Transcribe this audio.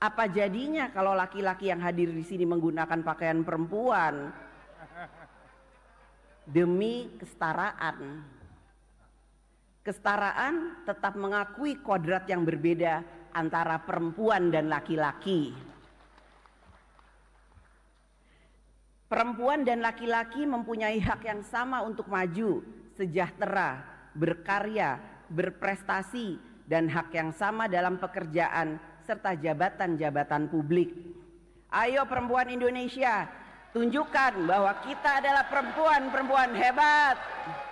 Apa jadinya kalau laki-laki yang hadir di sini menggunakan pakaian perempuan? Demi kesetaraan. Kesetaraan tetap mengakui kodrat yang berbeda antara perempuan dan laki-laki. Perempuan dan laki-laki mempunyai hak yang sama untuk maju, sejahtera, berkarya, berprestasi, dan hak yang sama dalam pekerjaan serta jabatan-jabatan publik. Ayo perempuan Indonesia, tunjukkan bahwa kita adalah perempuan-perempuan hebat.